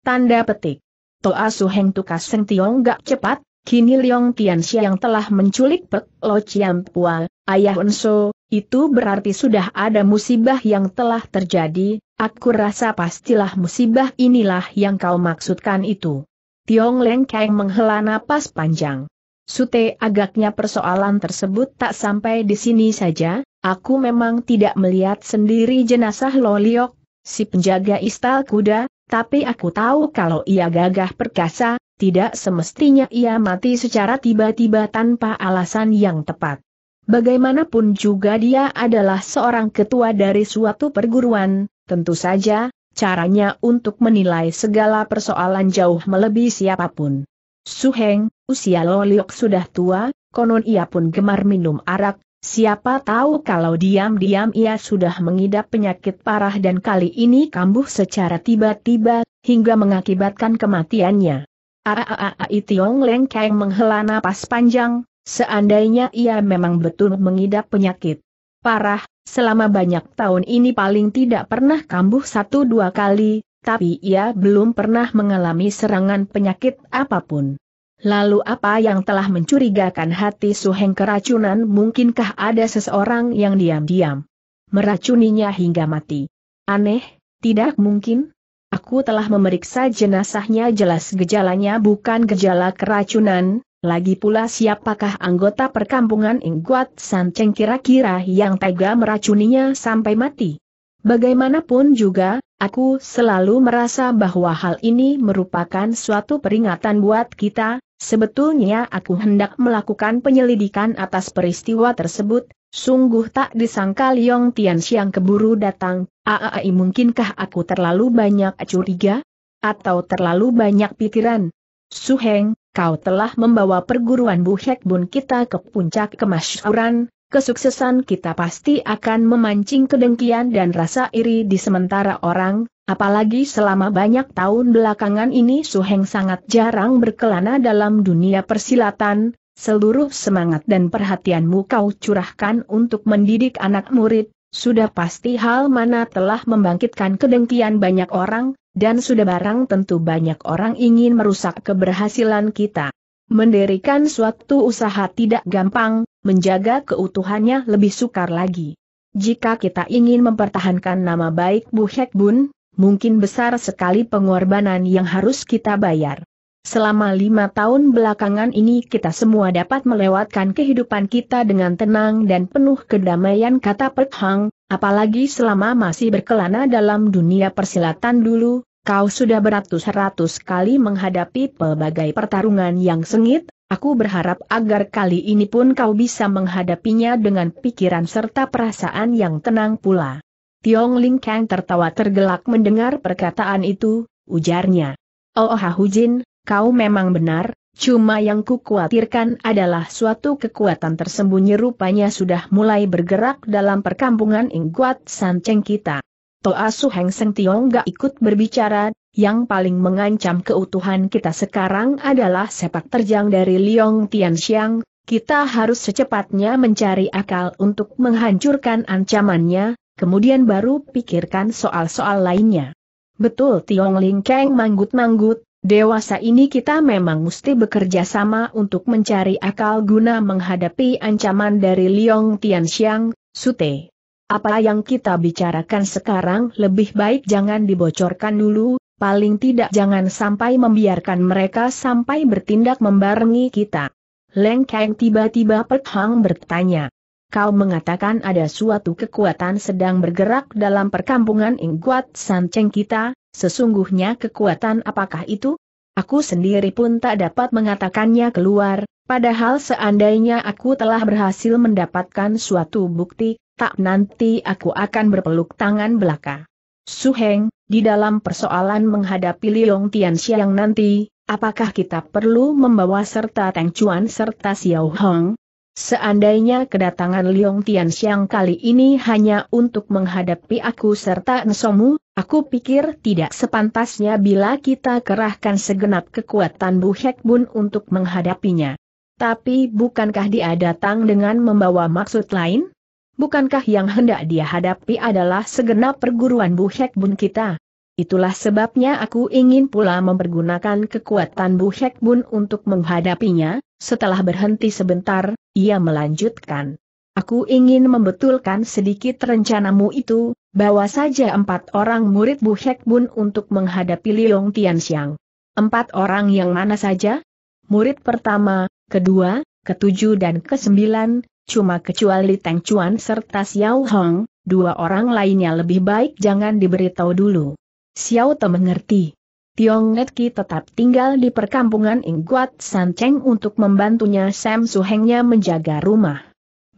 Tanda petik. Toa Suheng Tukas Seng Tiong gak cepat, kini Leong Tian yang telah menculik Pek Lo Chiam Pua, ayah Unso, itu berarti sudah ada musibah yang telah terjadi, aku rasa pastilah musibah inilah yang kau maksudkan itu. Tiong Leng Kang menghela napas panjang. Sute agaknya persoalan tersebut tak sampai di sini saja, aku memang tidak melihat sendiri jenazah Loliok, si penjaga istal kuda, tapi aku tahu kalau ia gagah perkasa, tidak semestinya ia mati secara tiba-tiba tanpa alasan yang tepat. Bagaimanapun juga dia adalah seorang ketua dari suatu perguruan, tentu saja, caranya untuk menilai segala persoalan jauh melebihi siapapun. Suheng, usia loliok sudah tua, konon ia pun gemar minum arak, siapa tahu kalau diam-diam ia sudah mengidap penyakit parah dan kali ini kambuh secara tiba-tiba, hingga mengakibatkan kematiannya. Aaai Tiong Leng Kang menghela napas panjang, seandainya ia memang betul mengidap penyakit parah, selama banyak tahun ini paling tidak pernah kambuh satu dua kali, tapi ia belum pernah mengalami serangan penyakit apapun. Lalu apa yang telah mencurigakan hati Suheng keracunan mungkinkah ada seseorang yang diam-diam meracuninya hingga mati? Aneh, tidak mungkin. Aku telah memeriksa jenazahnya jelas gejalanya bukan gejala keracunan, lagi pula siapakah anggota perkampungan Ingguat Sanceng kira-kira yang tega meracuninya sampai mati? Bagaimanapun juga, aku selalu merasa bahwa hal ini merupakan suatu peringatan buat kita, sebetulnya aku hendak melakukan penyelidikan atas peristiwa tersebut, sungguh tak disangka Liong Tianxiang keburu datang, aai mungkinkah aku terlalu banyak curiga? Atau terlalu banyak pikiran? Suheng, kau telah membawa perguruan Buhek Bun kita ke puncak kemasyuran, kesuksesan kita pasti akan memancing kedengkian dan rasa iri di sementara orang, apalagi selama banyak tahun belakangan ini Suheng sangat jarang berkelana dalam dunia persilatan, seluruh semangat dan perhatianmu kau curahkan untuk mendidik anak murid, sudah pasti hal mana telah membangkitkan kedengkian banyak orang, dan sudah barang tentu banyak orang ingin merusak keberhasilan kita. Mendirikan suatu usaha tidak gampang, menjaga keutuhannya lebih sukar lagi. Jika kita ingin mempertahankan nama baik Bu Hek Bun, mungkin besar sekali pengorbanan yang harus kita bayar. Selama lima tahun belakangan ini kita semua dapat melewatkan kehidupan kita dengan tenang dan penuh kedamaian kata Pek Hang, apalagi selama masih berkelana dalam dunia persilatan dulu, kau sudah beratus-ratus kali menghadapi pelbagai pertarungan yang sengit, aku berharap agar kali ini pun kau bisa menghadapinya dengan pikiran serta perasaan yang tenang pula. Tiong Ling Kang tertawa tergelak mendengar perkataan itu, ujarnya. Oh Hujin. Oh, kau memang benar, cuma yang kukuatirkan adalah suatu kekuatan tersembunyi rupanya sudah mulai bergerak dalam perkampungan Ingguat Sanceng kita. Toa Su Heng Seng Tiong gak ikut berbicara, yang paling mengancam keutuhan kita sekarang adalah sepak terjang dari Liong Tianxiang, kita harus secepatnya mencari akal untuk menghancurkan ancamannya, kemudian baru pikirkan soal-soal lainnya. Betul Tiong Ling Keng manggut-manggut, Dewasa ini kita memang mesti bekerja sama untuk mencari akal guna menghadapi ancaman dari Liong Tianxiang, Sute. Apa yang kita bicarakan sekarang lebih baik jangan dibocorkan dulu, paling tidak jangan sampai membiarkan mereka sampai bertindak membarengi kita. Leng Kang tiba-tiba Hang bertanya. Kau mengatakan ada suatu kekuatan sedang bergerak dalam perkampungan Ingguat Cheng kita, Sesungguhnya kekuatan apakah itu? Aku sendiri pun tak dapat mengatakannya keluar, padahal seandainya aku telah berhasil mendapatkan suatu bukti, tak nanti aku akan berpeluk tangan belaka. Suheng, di dalam persoalan menghadapi Liong Tianxia nanti, apakah kita perlu membawa serta Teng Chuan serta Xiao Hong? Seandainya kedatangan Liong Tian Xiang kali ini hanya untuk menghadapi aku serta Nsomu, aku pikir tidak sepantasnya bila kita kerahkan segenap kekuatan Bu Hek Bun untuk menghadapinya. Tapi bukankah dia datang dengan membawa maksud lain? Bukankah yang hendak dia hadapi adalah segenap perguruan Bu Hek Bun kita? Itulah sebabnya aku ingin pula mempergunakan kekuatan Bu Hek Bun untuk menghadapinya, setelah berhenti sebentar, ia melanjutkan. Aku ingin membetulkan sedikit rencanamu itu, bawa saja empat orang murid Bu Hek Bun untuk menghadapi Liong Xiang. Empat orang yang mana saja? Murid pertama, kedua, ketujuh dan kesembilan, cuma kecuali Tang Chuan serta Xiao Hong, dua orang lainnya lebih baik jangan diberitahu dulu. Xiao Te mengerti. Tiong Netki tetap tinggal di perkampungan Ingguat Sanceng untuk membantunya Sam Suhengnya menjaga rumah.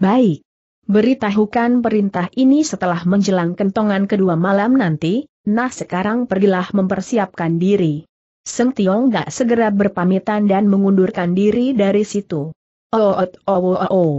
Baik. Beritahukan perintah ini setelah menjelang kentongan kedua malam nanti, nah sekarang pergilah mempersiapkan diri. Seng Tiong gak segera berpamitan dan mengundurkan diri dari situ. Oh oh oh. oh, oh, oh.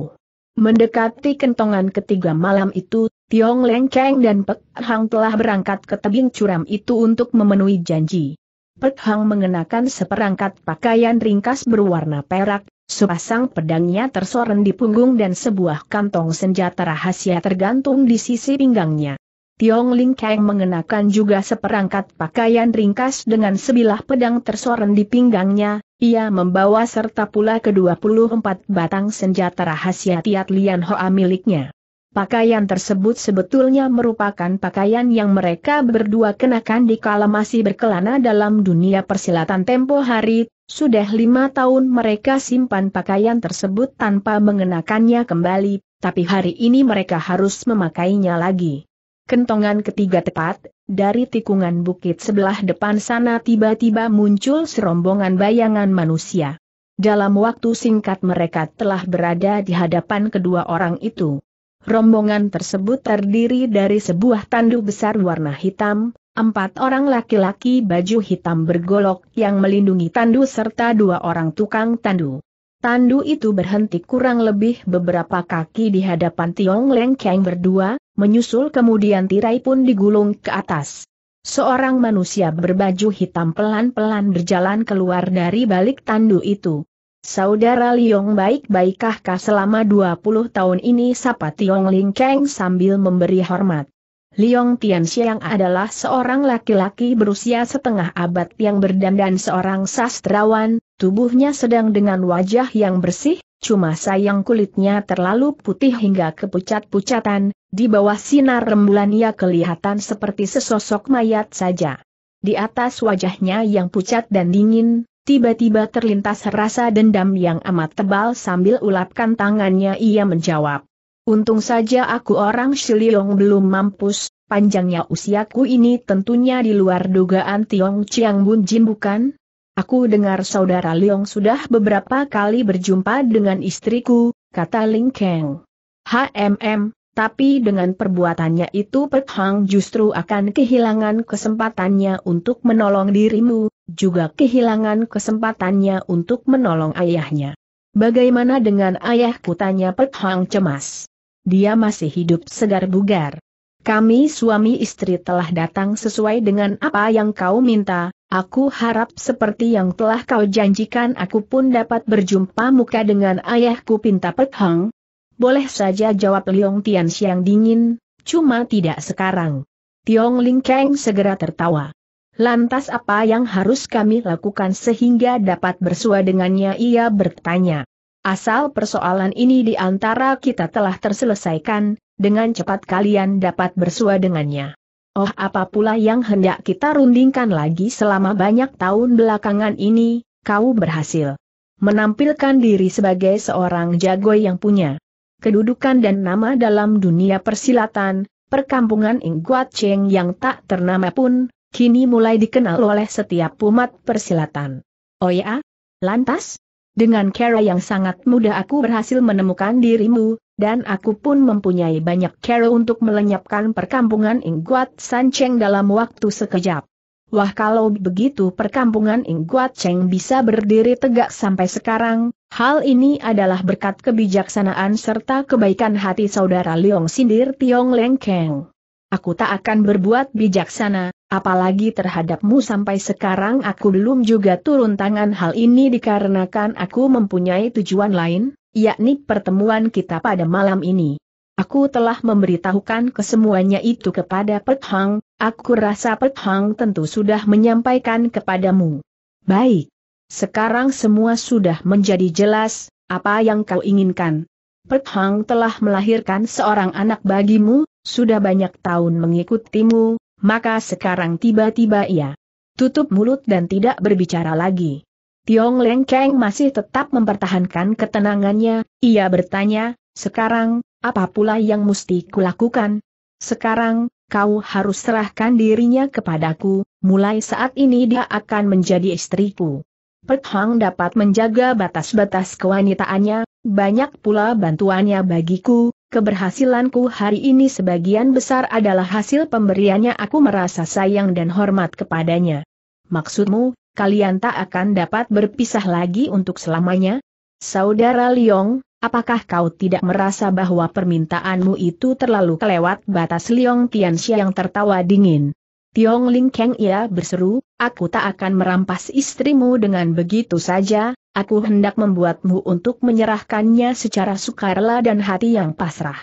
Mendekati kentongan ketiga malam itu, Tiong Leng Cheng dan Pek Hang telah berangkat ke tebing curam itu untuk memenuhi janji. Pek Hang mengenakan seperangkat pakaian ringkas berwarna perak, sepasang pedangnya tersoren di punggung dan sebuah kantong senjata rahasia tergantung di sisi pinggangnya. Tiong Ling Kang mengenakan juga seperangkat pakaian ringkas dengan sebilah pedang tersoren di pinggangnya, ia membawa serta pula ke-24 batang senjata rahasia Tiat Lian Hoa miliknya. Pakaian tersebut sebetulnya merupakan pakaian yang mereka berdua kenakan di kala masih berkelana dalam dunia persilatan tempo hari, sudah lima tahun mereka simpan pakaian tersebut tanpa mengenakannya kembali, tapi hari ini mereka harus memakainya lagi. Kentongan ketiga tepat, dari tikungan bukit sebelah depan sana tiba-tiba muncul serombongan bayangan manusia. Dalam waktu singkat mereka telah berada di hadapan kedua orang itu. Rombongan tersebut terdiri dari sebuah tandu besar warna hitam, empat orang laki-laki baju hitam bergolok yang melindungi tandu serta dua orang tukang tandu. Tandu itu berhenti kurang lebih beberapa kaki di hadapan Tiong Leng Kang berdua, menyusul kemudian tirai pun digulung ke atas. Seorang manusia berbaju hitam pelan-pelan berjalan keluar dari balik tandu itu. Saudara Liong baik-baikkahkah selama 20 tahun ini sapa Tiong Ling sambil memberi hormat. Liong Tianxiang adalah seorang laki-laki berusia setengah abad yang berdandan seorang sastrawan, tubuhnya sedang dengan wajah yang bersih, cuma sayang kulitnya terlalu putih hingga kepucat-pucatan, di bawah sinar rembulan ia kelihatan seperti sesosok mayat saja. Di atas wajahnya yang pucat dan dingin, Tiba-tiba terlintas rasa dendam yang amat tebal sambil ulapkan tangannya ia menjawab. Untung saja aku orang Shiliong belum mampus, panjangnya usiaku ini tentunya di luar dugaan Tiong Chiang Bun Jin bukan? Aku dengar saudara Liong sudah beberapa kali berjumpa dengan istriku, kata Ling Kang. HMM, tapi dengan perbuatannya itu Pek justru akan kehilangan kesempatannya untuk menolong dirimu, juga kehilangan kesempatannya untuk menolong ayahnya. Bagaimana dengan ayahku tanya Pek Hang cemas. Dia masih hidup segar bugar. Kami suami istri telah datang sesuai dengan apa yang kau minta, aku harap seperti yang telah kau janjikan aku pun dapat berjumpa muka dengan ayahku pinta Pek Hang. Boleh saja jawab Leong Tian Siang dingin, cuma tidak sekarang. Tiong Ling Kang segera tertawa. Lantas apa yang harus kami lakukan sehingga dapat bersua dengannya ia bertanya. Asal persoalan ini di antara kita telah terselesaikan, dengan cepat kalian dapat bersua dengannya. Oh apa pula yang hendak kita rundingkan lagi selama banyak tahun belakangan ini, kau berhasil menampilkan diri sebagai seorang jago yang punya kedudukan dan nama dalam dunia persilatan, perkampungan Ingguat Cheng yang tak ternama pun, kini mulai dikenal oleh setiap umat persilatan. Oh ya? Lantas? Dengan cara yang sangat mudah aku berhasil menemukan dirimu, dan aku pun mempunyai banyak cara untuk melenyapkan perkampungan Ingguat Sanceng dalam waktu sekejap. Wah kalau begitu perkampungan Ingguat Cheng bisa berdiri tegak sampai sekarang, hal ini adalah berkat kebijaksanaan serta kebaikan hati saudara Leong Sindir Tiong Lengkeng aku tak akan berbuat bijaksana, apalagi terhadapmu sampai sekarang aku belum juga turun tangan hal ini dikarenakan aku mempunyai tujuan lain, yakni pertemuan kita pada malam ini. Aku telah memberitahukan kesemuanya itu kepada Pek Hang, aku rasa Pek Hang tentu sudah menyampaikan kepadamu. Baik. Sekarang semua sudah menjadi jelas, apa yang kau inginkan. Pek Hang telah melahirkan seorang anak bagimu, sudah banyak tahun mengikutimu, maka sekarang tiba-tiba ia tutup mulut dan tidak berbicara lagi. Tiong Leng Keng masih tetap mempertahankan ketenangannya, ia bertanya, sekarang, apa pula yang mesti kulakukan? Sekarang, kau harus serahkan dirinya kepadaku, mulai saat ini dia akan menjadi istriku. Pek Hang dapat menjaga batas-batas kewanitaannya, banyak pula bantuannya bagiku, Keberhasilanku hari ini sebagian besar adalah hasil pemberiannya aku merasa sayang dan hormat kepadanya. Maksudmu, kalian tak akan dapat berpisah lagi untuk selamanya? Saudara Liong, apakah kau tidak merasa bahwa permintaanmu itu terlalu kelewat batas Liong Tianxia yang tertawa dingin? Tiong Ling Keng ia berseru, aku tak akan merampas istrimu dengan begitu saja, aku hendak membuatmu untuk menyerahkannya secara sukarela dan hati yang pasrah.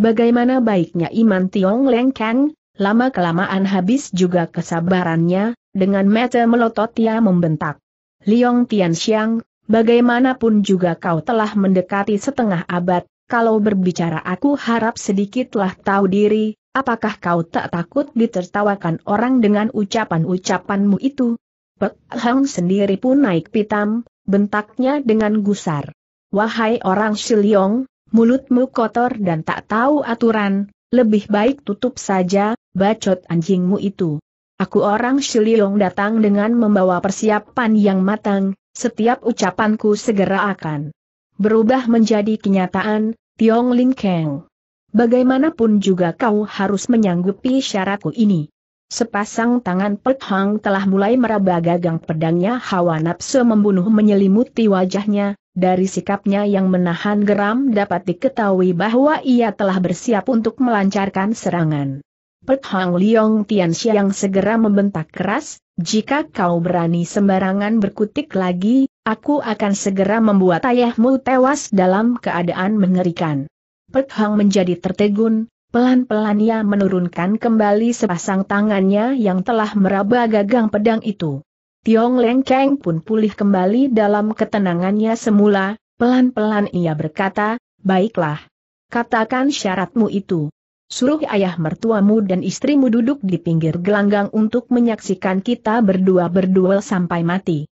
Bagaimana baiknya iman Tiong Ling Keng, lama-kelamaan habis juga kesabarannya, dengan mata melotot ia membentak. Liong Tian Xiang, bagaimanapun juga kau telah mendekati setengah abad, kalau berbicara aku harap sedikitlah tahu diri, Apakah kau tak takut ditertawakan orang dengan ucapan-ucapanmu itu? Pek Hang sendiri pun naik pitam, bentaknya dengan gusar. Wahai orang Siliong, mulutmu kotor dan tak tahu aturan, lebih baik tutup saja, bacot anjingmu itu. Aku orang Siliong datang dengan membawa persiapan yang matang, setiap ucapanku segera akan berubah menjadi kenyataan, Tiong Ling Keng. Bagaimanapun juga kau harus menyanggupi syaratku ini. Sepasang tangan Pek Hang telah mulai meraba gagang pedangnya hawa nafsu membunuh menyelimuti wajahnya, dari sikapnya yang menahan geram dapat diketahui bahwa ia telah bersiap untuk melancarkan serangan. Pek Hang Liong Tianxia yang segera membentak keras, jika kau berani sembarangan berkutik lagi, aku akan segera membuat ayahmu tewas dalam keadaan mengerikan. Pek Hang menjadi tertegun, pelan-pelan ia menurunkan kembali sepasang tangannya yang telah meraba gagang pedang itu. Tiong Leng Keng pun pulih kembali dalam ketenangannya semula, pelan-pelan ia berkata, Baiklah. Katakan syaratmu itu. Suruh ayah mertuamu dan istrimu duduk di pinggir gelanggang untuk menyaksikan kita berdua berduel sampai mati.